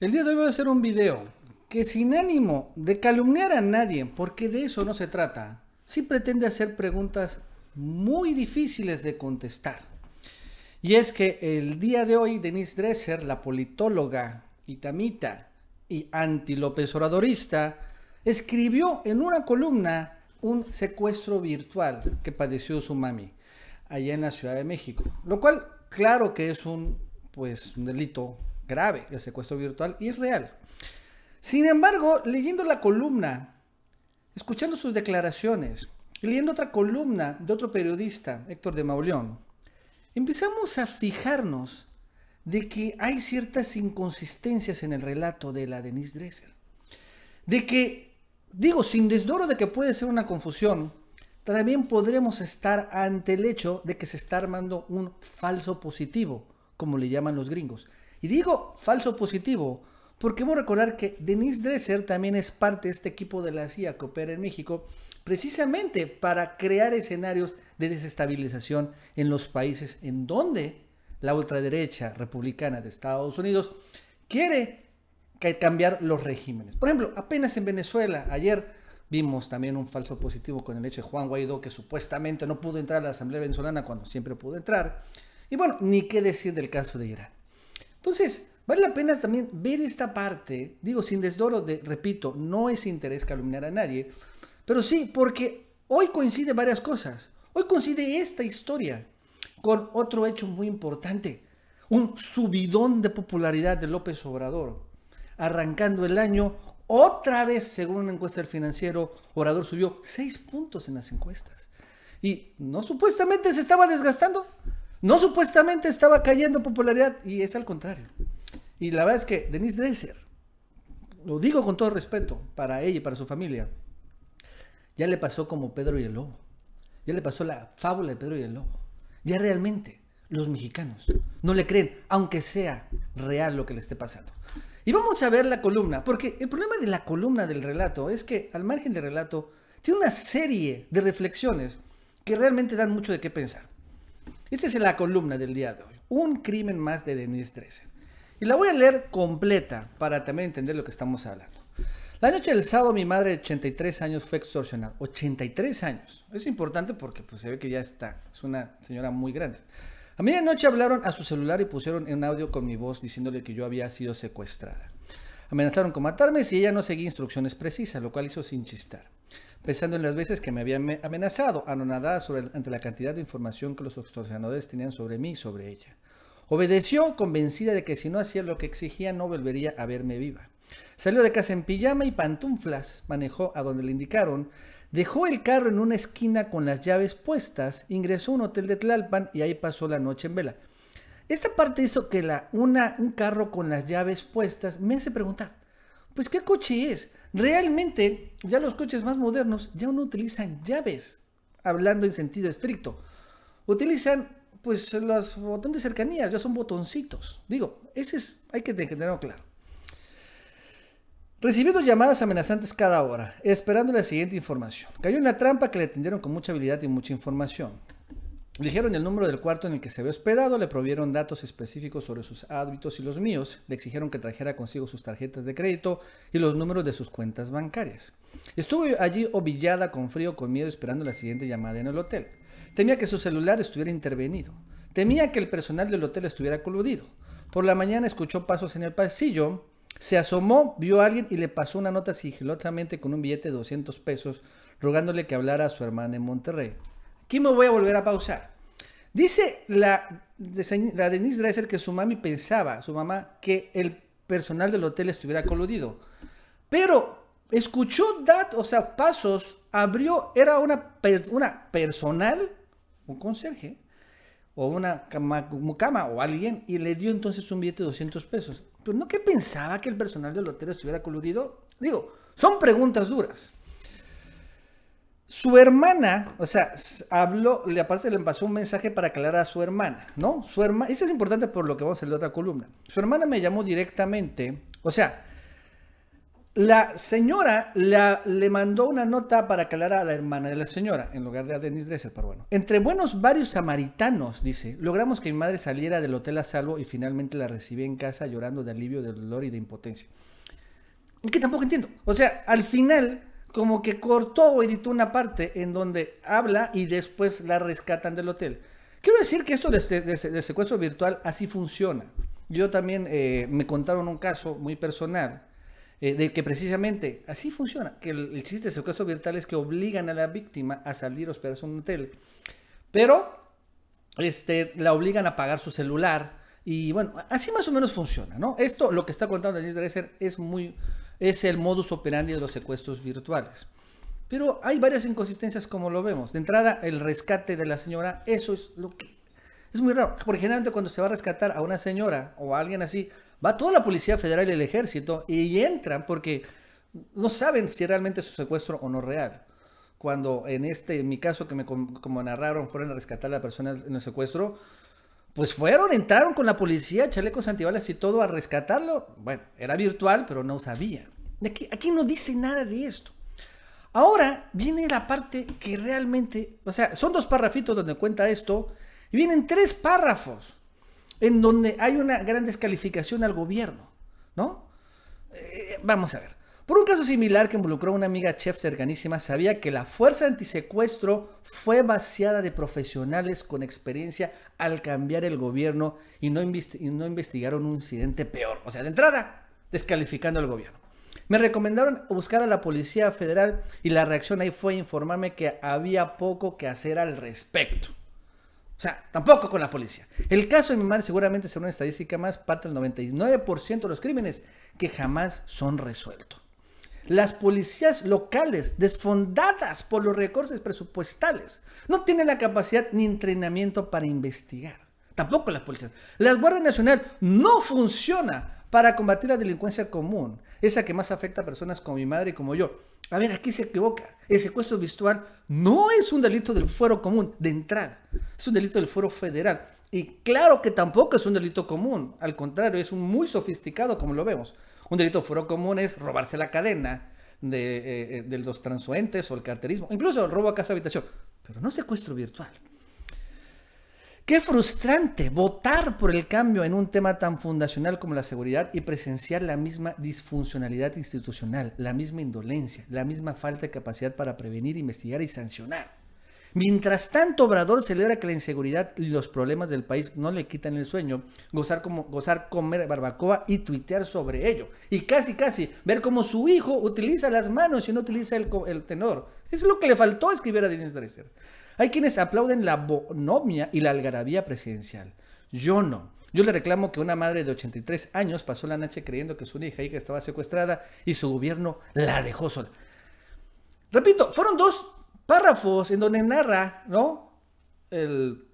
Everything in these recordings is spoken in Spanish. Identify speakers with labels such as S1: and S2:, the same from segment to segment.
S1: El día de hoy voy a hacer un video que sin ánimo de calumniar a nadie, porque de eso no se trata, sí pretende hacer preguntas muy difíciles de contestar. Y es que el día de hoy Denise Dresser, la politóloga itamita y anti-López oradorista escribió en una columna un secuestro virtual que padeció su mami allá en la Ciudad de México, lo cual claro que es un pues un delito grave, el secuestro virtual y real. Sin embargo, leyendo la columna, escuchando sus declaraciones, leyendo otra columna de otro periodista, Héctor de Mauleón, empezamos a fijarnos de que hay ciertas inconsistencias en el relato de la Denise Dresser. De que, digo, sin desdoro de que puede ser una confusión, también podremos estar ante el hecho de que se está armando un falso positivo, como le llaman los gringos. Y digo falso positivo, porque hemos recordar que Denise Dresser también es parte de este equipo de la CIA que opera en México, precisamente para crear escenarios de desestabilización en los países en donde la ultraderecha republicana de Estados Unidos quiere cambiar los regímenes. Por ejemplo, apenas en Venezuela, ayer vimos también un falso positivo con el hecho de Juan Guaidó, que supuestamente no pudo entrar a la Asamblea Venezolana cuando siempre pudo entrar. Y bueno, ni qué decir del caso de Irán. Entonces, vale la pena también ver esta parte, digo, sin desdoro, de, repito, no es interés calumniar a nadie, pero sí, porque hoy coincide varias cosas. Hoy coincide esta historia con otro hecho muy importante, un subidón de popularidad de López Obrador. Arrancando el año, otra vez, según una encuesta del financiero, Obrador subió seis puntos en las encuestas. Y no supuestamente se estaba desgastando. No supuestamente estaba cayendo popularidad y es al contrario. Y la verdad es que Denise Dreiser, lo digo con todo respeto para ella y para su familia, ya le pasó como Pedro y el Lobo. Ya le pasó la fábula de Pedro y el Lobo. Ya realmente los mexicanos no le creen, aunque sea real lo que le esté pasando. Y vamos a ver la columna, porque el problema de la columna del relato es que al margen del relato tiene una serie de reflexiones que realmente dan mucho de qué pensar. Esta es la columna del día de hoy. Un crimen más de Denise Dresden. Y la voy a leer completa para también entender lo que estamos hablando. La noche del sábado mi madre de 83 años fue extorsionada. 83 años. Es importante porque pues, se ve que ya está. Es una señora muy grande. A medianoche hablaron a su celular y pusieron un audio con mi voz diciéndole que yo había sido secuestrada. Amenazaron con matarme si ella no seguía instrucciones precisas, lo cual hizo sin chistar pensando en las veces que me habían amenazado, anonadada ante la cantidad de información que los extorsionadores tenían sobre mí y sobre ella. Obedeció convencida de que si no hacía lo que exigía no volvería a verme viva. Salió de casa en pijama y pantuflas, manejó a donde le indicaron, dejó el carro en una esquina con las llaves puestas, ingresó a un hotel de Tlalpan y ahí pasó la noche en vela. Esta parte hizo que la, una, un carro con las llaves puestas me hace preguntar, pues ¿qué coche es? Realmente ya los coches más modernos ya no utilizan llaves, hablando en sentido estricto. Utilizan pues los botones de cercanías, ya son botoncitos. Digo, ese es, hay que tenerlo claro. Recibiendo llamadas amenazantes cada hora, esperando la siguiente información. Cayó en la trampa que le atendieron con mucha habilidad y mucha información. Dijeron el número del cuarto en el que se había hospedado, le provieron datos específicos sobre sus hábitos y los míos, le exigieron que trajera consigo sus tarjetas de crédito y los números de sus cuentas bancarias. Estuvo allí ovillada con frío, con miedo, esperando la siguiente llamada en el hotel. Temía que su celular estuviera intervenido. Temía que el personal del hotel estuviera coludido. Por la mañana escuchó pasos en el pasillo, se asomó, vio a alguien y le pasó una nota sigilosamente con un billete de 200 pesos, rogándole que hablara a su hermana en Monterrey. Aquí me voy a volver a pausar. Dice la, Denise Dreiser que su mami pensaba, su mamá, que el personal del hotel estuviera coludido. Pero escuchó datos o sea, pasos, abrió, era una, una personal, un conserje, o una cama, cama, o alguien, y le dio entonces un billete de 200 pesos. Pero no que pensaba que el personal del hotel estuviera coludido. Digo, son preguntas duras. Su hermana, o sea, habló, le aparece, le pasó un mensaje para aclarar a su hermana, ¿no? Su hermana, eso es importante por lo que vamos a hacer de otra columna. Su hermana me llamó directamente, o sea, la señora le mandó una nota para aclarar a la hermana de la señora, en lugar de a Denise Dresser, pero bueno. Entre buenos varios samaritanos, dice, logramos que mi madre saliera del hotel a salvo y finalmente la recibí en casa llorando de alivio, de dolor y de impotencia. Que tampoco entiendo. O sea, al final como que cortó o editó una parte en donde habla y después la rescatan del hotel. Quiero decir que esto del, secuestro virtual así funciona. Yo también eh, me contaron un caso muy personal eh, de que precisamente así funciona, que el, el chiste secuestro virtual es que obligan a la víctima a salir a hospedarse en un hotel, pero este, la obligan a pagar su celular y bueno, así más o menos funciona, ¿no? Esto, lo que está contando Daniel Dresser es muy es el modus operandi de los secuestros virtuales. Pero hay varias inconsistencias como lo vemos. De entrada, el rescate de la señora, eso es lo que... Es muy raro, porque generalmente cuando se va a rescatar a una señora o a alguien así, va toda la Policía Federal y el Ejército y entran porque no saben si realmente es un secuestro o no real. Cuando en este, en mi caso que me como narraron, fueron a rescatar a la persona en el secuestro, pues fueron, entraron con la policía, chalecos antibalas y todo a rescatarlo. Bueno, era virtual, pero no sabía. Aquí, no dice nada de esto. Ahora viene la parte que realmente, o sea, son dos párrafitos donde cuenta esto, y vienen tres párrafos en donde hay una gran descalificación al gobierno, ¿no? Eh, vamos a ver. Por un caso similar que involucró a una amiga chef cercanísima, sabía que la fuerza antisecuestro fue vaciada de profesionales con experiencia al cambiar el gobierno y no, investigaron un incidente peor. O sea, de entrada, descalificando al gobierno. Me recomendaron buscar a la Policía Federal y la reacción ahí fue informarme que había poco que hacer al respecto. O sea, tampoco con la policía. El caso de mi madre seguramente será una estadística más, parte del 99% de los crímenes que jamás son resueltos. Las policías locales, desfondadas por los recortes presupuestales, no tienen la capacidad ni entrenamiento para investigar. Tampoco las policías. La Guardia Nacional no funciona para combatir la delincuencia común, esa que más afecta a personas como mi madre y como yo. A ver, aquí se equivoca. El secuestro virtual no es un delito del fuero común de entrada, es un delito del fuero federal. Y claro que tampoco es un delito común, al contrario, es un muy sofisticado como lo vemos. Un delito fuero común es robarse la cadena de, eh, eh, de los transuentes o el carterismo, incluso el robo a casa habitación, pero no secuestro virtual. Qué frustrante votar por el cambio en un tema tan fundacional como la seguridad y presenciar la misma disfuncionalidad institucional, la misma indolencia, la misma falta de capacidad para prevenir, investigar y sancionar. Mientras tanto, Obrador celebra que la inseguridad y los problemas del país no le quitan el sueño, gozar, como, gozar comer barbacoa y tuitear sobre ello. Y casi, casi, ver cómo su hijo utiliza las manos y no utiliza el, tenor. Es lo que le faltó escribir a Denise Dreser. Hay quienes aplauden la bonomia y la algarabía presidencial. Yo no. Yo le reclamo que una madre de 83 años pasó la noche creyendo que su hija, hija estaba secuestrada y su gobierno la dejó sola. Repito, fueron dos párrafos en donde narra, ¿no? El,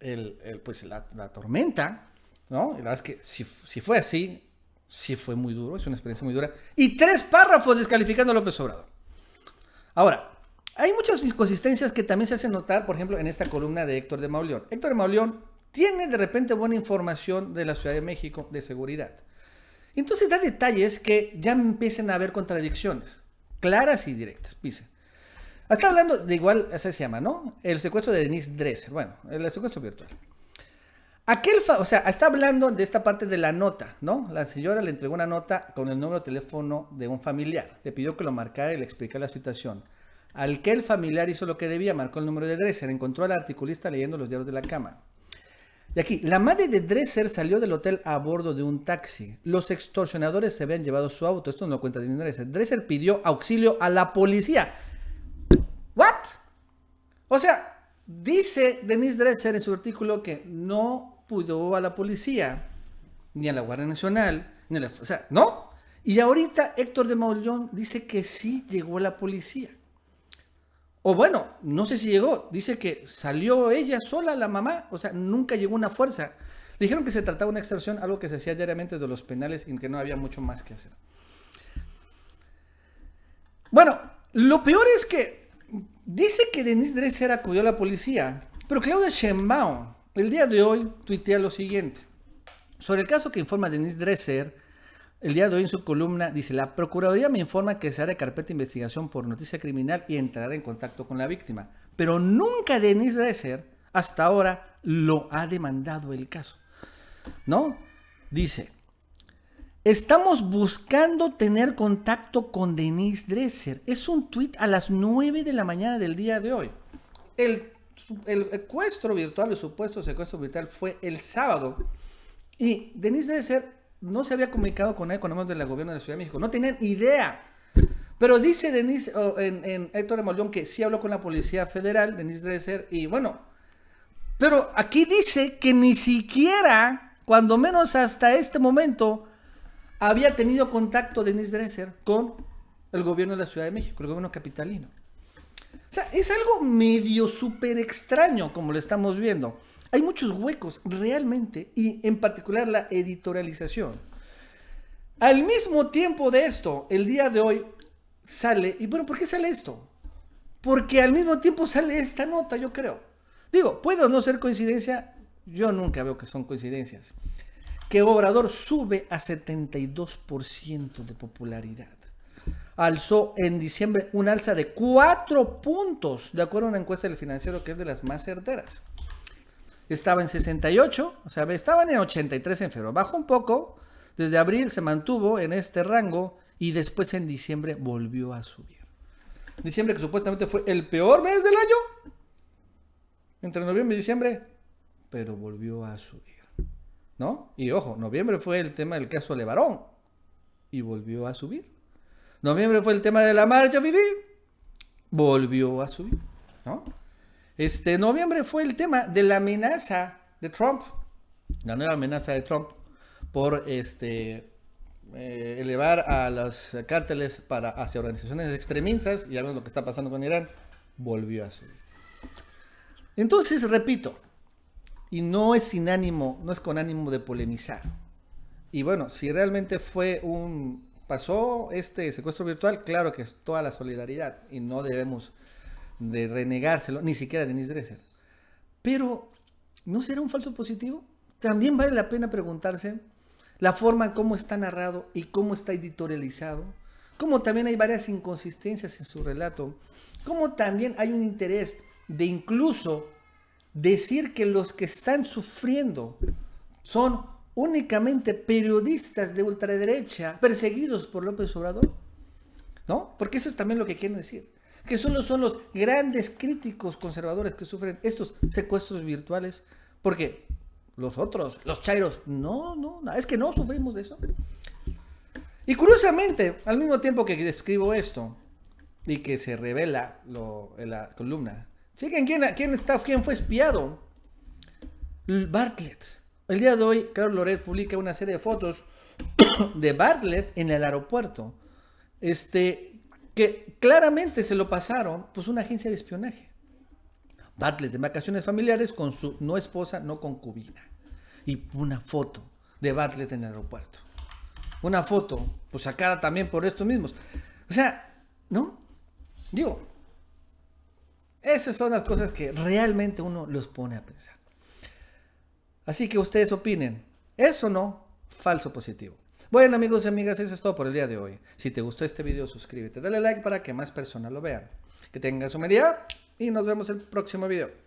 S1: el, pues la, tormenta, ¿no? la verdad es que si, fue así, si fue muy duro, es una experiencia muy dura. Y tres párrafos descalificando a López Obrador. Ahora, hay muchas inconsistencias que también se hacen notar, por ejemplo, en esta columna de Héctor de Mauleón. Héctor de Mauleón tiene de repente buena información de la Ciudad de México de seguridad. Entonces da detalles que ya empiecen a haber contradicciones, claras y directas. pisa. Está hablando de igual, así se llama, ¿no? El secuestro de Denise Dresser. Bueno, el secuestro virtual. Aquel, o sea, está hablando de esta parte de la nota, ¿no? La señora le entregó una nota con el número de teléfono de un familiar. Le pidió que lo marcara y le explicara la situación. Al que el familiar hizo lo que debía, marcó el número de Dresser, encontró al articulista leyendo los diarios de la cama. Y aquí, la madre de Dresser salió del hotel a bordo de un taxi. Los extorsionadores se habían llevado su auto. Esto no lo cuenta Dresser. Dresser pidió auxilio a la policía. O sea, dice Denise Dresser en su artículo que no pudo a la policía, ni a la Guardia Nacional, ni a la, o sea, no. Y ahorita Héctor de Maullón dice que sí llegó la policía. O bueno, no sé si llegó. Dice que salió ella sola, la mamá. O sea, nunca llegó una fuerza. Dijeron que se trataba de una extorsión, algo que se hacía diariamente de los penales y que no había mucho más que hacer. Bueno, lo peor es que Dice que Denise Dresser acudió a la policía, pero Claudia Sheinbaum el día de hoy tuitea lo siguiente. Sobre el caso que informa Denise Dresser, el día de hoy en su columna dice, la Procuraduría me informa que se hará carpeta de investigación por noticia criminal y entrará en contacto con la víctima. Pero nunca Denise Dresser hasta ahora lo ha demandado el caso. ¿No? Dice, Estamos buscando tener contacto con Denise Dresser. Es un tweet a las 9 de la mañana del día de hoy. El, secuestro virtual, el supuesto secuestro virtual, fue el sábado. Y Denise Dresser no se había comunicado con economía del gobierno de la Ciudad de México. No tenían idea. Pero dice Denise en, Héctor Emolión que sí habló con la Policía Federal, Denise Dresser, y bueno. Pero aquí dice que ni siquiera, cuando menos hasta este momento, había tenido contacto Denise Dresser con el gobierno de la Ciudad de México, el gobierno capitalino. O sea, es algo medio súper extraño como lo estamos viendo. Hay muchos huecos realmente y en particular la editorialización. Al mismo tiempo de esto, el día de hoy sale, y bueno, ¿por qué sale esto? Porque al mismo tiempo sale esta nota, yo creo. Digo, puedo no ser coincidencia, yo nunca veo que son coincidencias que Obrador sube a 72% de popularidad. Alzó en diciembre un alza de 4 puntos, de acuerdo a una encuesta del financiero que es de las más certeras. Estaba en 68, o sea, estaban en 83 en febrero. Bajó un poco, desde abril se mantuvo en este rango y después en diciembre volvió a subir. Diciembre que supuestamente fue el peor mes del año, entre noviembre y diciembre, pero volvió a subir. ¿no? Y ojo, noviembre fue el tema del caso Levarón y volvió a subir. Noviembre fue el tema de la marcha viví volvió a subir, Este noviembre fue el tema de la amenaza de Trump, la nueva amenaza de Trump por este eh, elevar a las cárteles para hacia organizaciones extremistas y ya lo que está pasando con Irán, volvió a subir. Entonces, repito, y no es sin ánimo, no es con ánimo de polemizar. Y bueno, si realmente fue un... pasó este secuestro virtual, claro que es toda la solidaridad y no debemos de renegárselo, ni siquiera a Denise Dresser. Pero, ¿no será un falso positivo? También vale la pena preguntarse la forma en cómo está narrado y cómo está editorializado, como también hay varias inconsistencias en su relato, como también hay un interés de incluso decir que los que están sufriendo son únicamente periodistas de ultraderecha perseguidos por López Obrador? ¿No? Porque eso es también lo que quieren decir. Que solo son los grandes críticos conservadores que sufren estos secuestros virtuales. Porque los otros, los chairos, no, no, es que no sufrimos de eso. Y curiosamente, al mismo tiempo que describo esto y que se revela en la columna, quién, está, quién fue espiado. Bartlett. El día de hoy, Carlos Loret publica una serie de fotos de Bartlett en el aeropuerto. Este, que claramente se lo pasaron, pues, una agencia de espionaje. Bartlett de vacaciones familiares con su no esposa, no concubina. Y una foto de Bartlett en el aeropuerto. Una foto, pues, sacada también por estos mismos. O sea, ¿no? Digo, esas son las cosas que realmente uno los pone a pensar. Así que ustedes opinen, Eso no falso positivo? Bueno amigos y amigas, eso es todo por el día de hoy. Si te gustó este video, suscríbete, dale like para que más personas lo vean. Que tengan su medida y nos vemos en el próximo video.